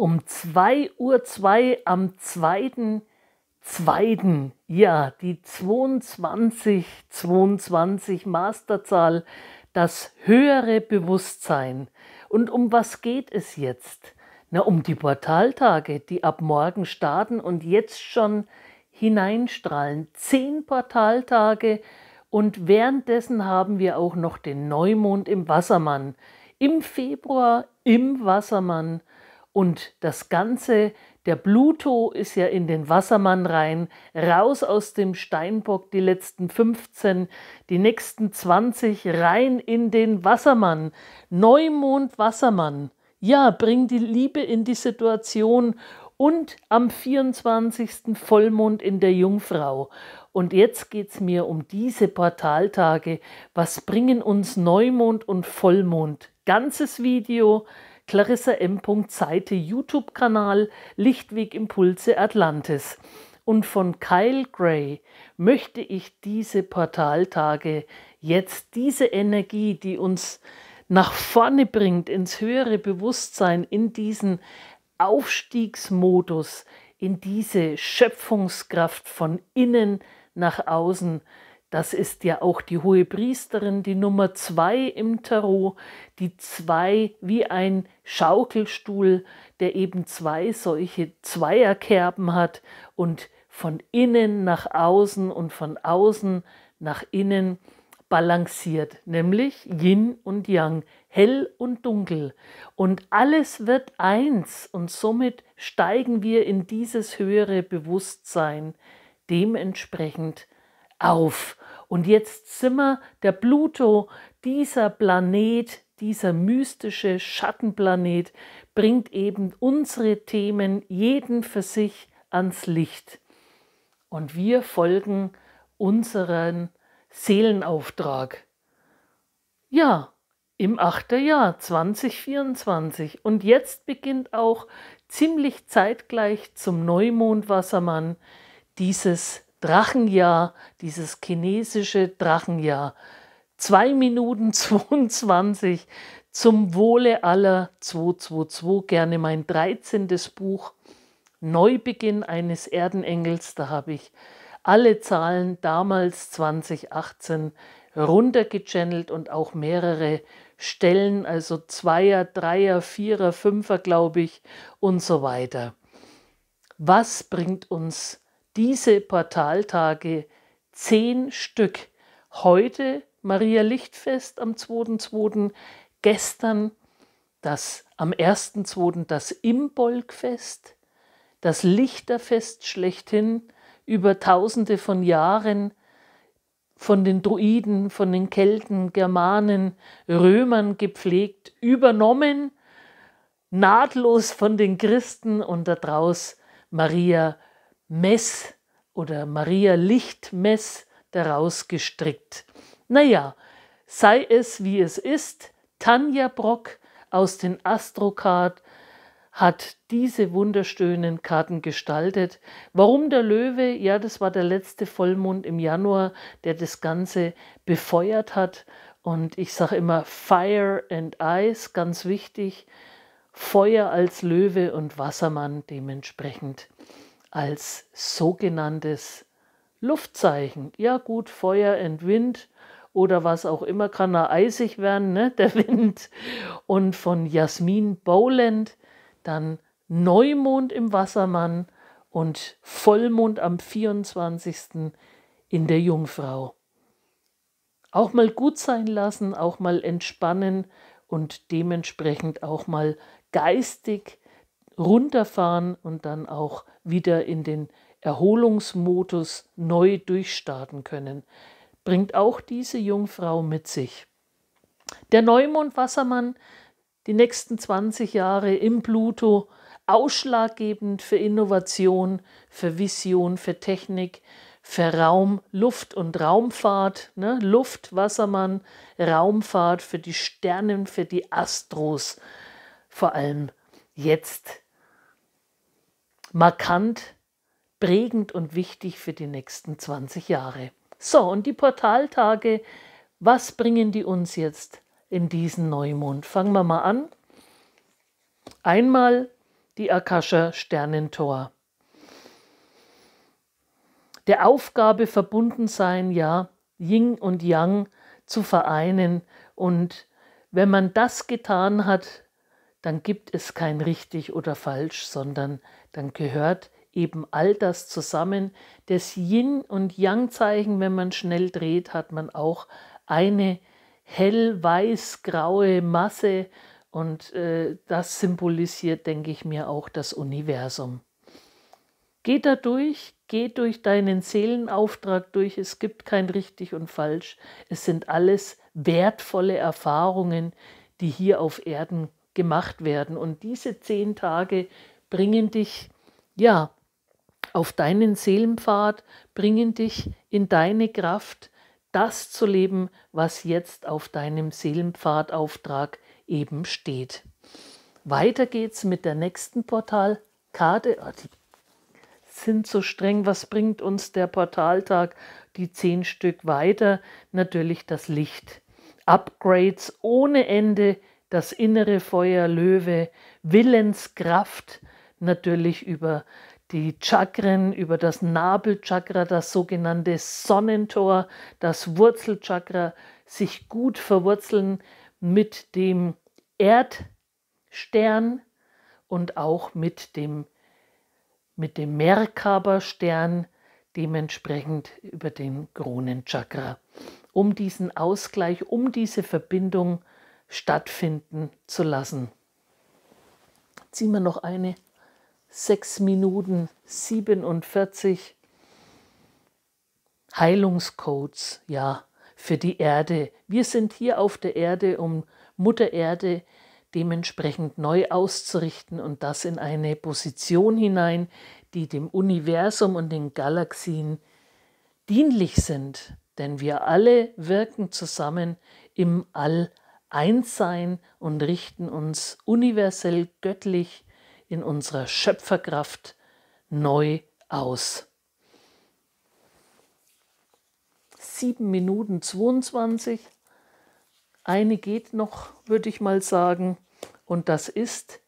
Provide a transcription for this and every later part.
um 2.02 Uhr 2 am 2.2. Ja, die 2222 22 Masterzahl, das höhere Bewusstsein. Und um was geht es jetzt? Na, um die Portaltage, die ab morgen starten und jetzt schon hineinstrahlen. Zehn Portaltage und währenddessen haben wir auch noch den Neumond im Wassermann. Im Februar im Wassermann und das Ganze, der Pluto ist ja in den Wassermann rein, raus aus dem Steinbock die letzten 15, die nächsten 20 rein in den Wassermann. Neumond Wassermann. Ja, bring die Liebe in die Situation und am 24. Vollmond in der Jungfrau. Und jetzt geht es mir um diese Portaltage. Was bringen uns Neumond und Vollmond? Ganzes Video, Clarissa M. Seite YouTube-Kanal Lichtweg Impulse Atlantis. Und von Kyle Gray möchte ich diese Portaltage jetzt diese Energie, die uns nach vorne bringt, ins höhere Bewusstsein, in diesen Aufstiegsmodus, in diese Schöpfungskraft von innen nach außen, das ist ja auch die hohe Priesterin, die Nummer zwei im Tarot, die zwei wie ein Schaukelstuhl, der eben zwei solche Zweierkerben hat und von innen nach außen und von außen nach innen balanciert, nämlich Yin und Yang, hell und dunkel. Und alles wird eins und somit steigen wir in dieses höhere Bewusstsein. Dementsprechend auf. Und jetzt sind wir der Pluto, dieser Planet, dieser mystische Schattenplanet, bringt eben unsere Themen jeden für sich ans Licht. Und wir folgen unseren Seelenauftrag. Ja, im Jahr 2024. Und jetzt beginnt auch ziemlich zeitgleich zum Neumond Wassermann dieses Drachenjahr, dieses chinesische Drachenjahr. 2 Minuten 22 zum Wohle aller 222, gerne mein 13. Buch Neubeginn eines Erdenengels. Da habe ich alle Zahlen damals 2018 runtergechannelt und auch mehrere Stellen, also Zweier, Dreier, Vierer, Fünfer, glaube ich, und so weiter. Was bringt uns diese Portaltage zehn Stück. Heute Maria Lichtfest am 2.2., gestern das am 1.2. das Imbolgfest, das Lichterfest schlechthin, über tausende von Jahren von den Druiden, von den Kelten, Germanen, Römern gepflegt, übernommen, nahtlos von den Christen und daraus Maria Mess oder Maria Lichtmess daraus gestrickt. Naja, sei es wie es ist, Tanja Brock aus den Astrocard hat diese wunderschönen Karten gestaltet. Warum der Löwe? Ja, das war der letzte Vollmond im Januar, der das Ganze befeuert hat. Und ich sage immer Fire and Ice, ganz wichtig. Feuer als Löwe und Wassermann dementsprechend als sogenanntes Luftzeichen. Ja gut, Feuer und Wind oder was auch immer kann er eisig werden, ne? der Wind. Und von Jasmin Boland dann Neumond im Wassermann und Vollmond am 24. in der Jungfrau. Auch mal gut sein lassen, auch mal entspannen und dementsprechend auch mal geistig runterfahren und dann auch wieder in den Erholungsmodus neu durchstarten können. Bringt auch diese Jungfrau mit sich. Der Neumond Wassermann, die nächsten 20 Jahre im Pluto, ausschlaggebend für Innovation, für Vision, für Technik, für Raum, Luft und Raumfahrt, ne? Luft, Wassermann, Raumfahrt für die Sternen, für die Astros, vor allem jetzt markant, prägend und wichtig für die nächsten 20 Jahre. So, und die Portaltage, was bringen die uns jetzt in diesen Neumond? Fangen wir mal an. Einmal die Akasha Sternentor. Der Aufgabe verbunden sein, ja, Ying und Yang zu vereinen. Und wenn man das getan hat, dann gibt es kein richtig oder falsch, sondern dann gehört eben all das zusammen. Das Yin- und Yang-Zeichen, wenn man schnell dreht, hat man auch eine hell-weiß-graue Masse und äh, das symbolisiert, denke ich mir, auch das Universum. Geh da durch, geh durch deinen Seelenauftrag durch. Es gibt kein richtig und falsch. Es sind alles wertvolle Erfahrungen, die hier auf Erden gemacht werden. Und diese zehn Tage bringen dich, ja, auf deinen Seelenpfad, bringen dich in deine Kraft, das zu leben, was jetzt auf deinem Seelenpfadauftrag eben steht. Weiter geht's mit der nächsten Portalkarte. Oh, ah, die sind so streng, was bringt uns der Portaltag die zehn Stück weiter? Natürlich das Licht. Upgrades ohne Ende, das innere Feuer Löwe, Willenskraft, natürlich über die Chakren, über das Nabelchakra, das sogenannte Sonnentor, das Wurzelchakra, sich gut verwurzeln mit dem Erdstern und auch mit dem, mit dem merkaba dementsprechend über den Kronenchakra, um diesen Ausgleich, um diese Verbindung stattfinden zu lassen. Ziehen wir noch eine. 6 Minuten 47 Heilungscodes, ja, für die Erde. Wir sind hier auf der Erde, um Mutter Erde dementsprechend neu auszurichten und das in eine Position hinein, die dem Universum und den Galaxien dienlich sind. Denn wir alle wirken zusammen im All-Einssein und richten uns universell göttlich in unserer Schöpferkraft neu aus. Sieben Minuten 22. Eine geht noch, würde ich mal sagen. Und das ist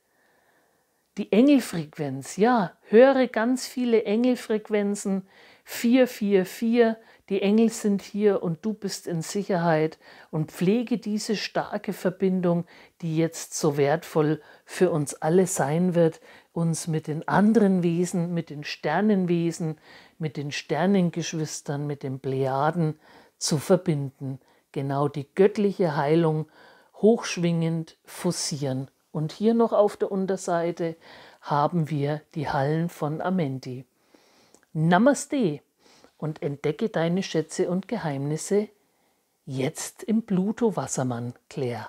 die Engelfrequenz. Ja, höre ganz viele Engelfrequenzen. 444 die Engel sind hier und du bist in Sicherheit und pflege diese starke Verbindung, die jetzt so wertvoll für uns alle sein wird, uns mit den anderen Wesen, mit den Sternenwesen, mit den Sternengeschwistern, mit den Plejaden zu verbinden. Genau die göttliche Heilung hochschwingend fussieren. Und hier noch auf der Unterseite haben wir die Hallen von Amenti. Namaste! und entdecke deine Schätze und Geheimnisse jetzt im Pluto Wassermann, Claire.